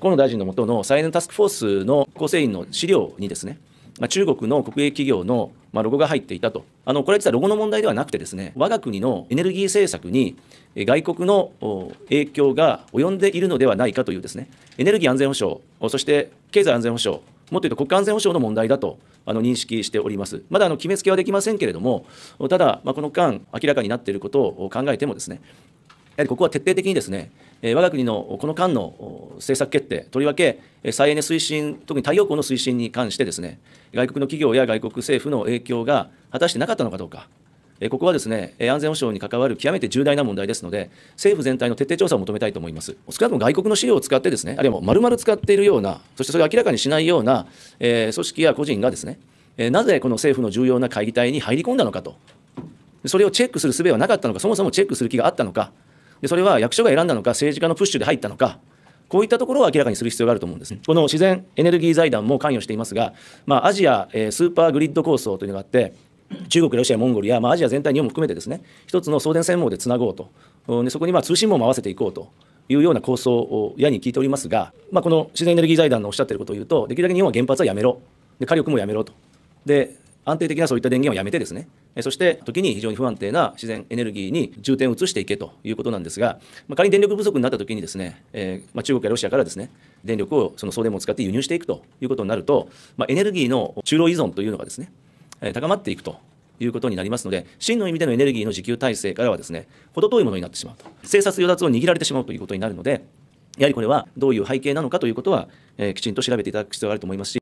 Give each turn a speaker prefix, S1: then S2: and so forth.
S1: 河野大臣の下の再エネタスクフォースの構成員の資料にですね、まあ、中国の国営企業のまロゴが入っていたと、あのこれは実はロゴの問題ではなくて、ですね我が国のエネルギー政策に外国の影響が及んでいるのではないかという、ですねエネルギー安全保障、そして経済安全保障、もっと言うと国家安全保障の問題だとあの認識しております。まだあの決めつけはできませんけれども、ただ、まあ、この間、明らかになっていることを考えてもですね、やはりここは徹底的にですね、え我が国のこの間の政策決定、とりわけ再エネ推進、特に太陽光の推進に関してですね、外国の企業や外国政府の影響が果たしてなかったのかどうか、えここはですね、安全保障に関わる極めて重大な問題ですので、政府全体の徹底調査を求めたいと思います。少なくとも外国の資料を使ってですね、あるいはもう丸々使っているような、そしてそれを明らかにしないような、え組織や個人がですね、えなぜこの政府の重要な会議体に入り込んだのかと。それをチェックする術はなかったのか、そもそもチェックする気があったのか、でそれは役所が選んだのか政治家のプッシュで入ったのかこういったところを明らかにする必要があると思うんです、ね、この自然エネルギー財団も関与していますが、まあ、アジア、えー、スーパーグリッド構想というのがあって中国、ロシア、モンゴルや、まあ、アジア全体、日本も含めてですね一つの送電線網でつなごうとでそこにまあ通信網も合わせていこうというような構想を矢に聞いておりますが、まあ、この自然エネルギー財団のおっしゃっていることを言うとできるだけ日本は原発はやめろで火力もやめろとで安定的なそういった電源をやめてですねそして時に非常に不安定な自然エネルギーに重点を移していけということなんですが、まあ、仮に電力不足になった時にですね、えー、まあ、中国やロシアからですね電力をその送電網を使って輸入していくということになると、まあ、エネルギーの中路依存というのがですね、え高まっていくということになりますので真の意味でのエネルギーの自給体制からはですね程遠いものになってしまうと生殺与奪を握られてしまうということになるのでやはりこれはどういう背景なのかということは、えー、きちんと調べていただく必要があると思いますし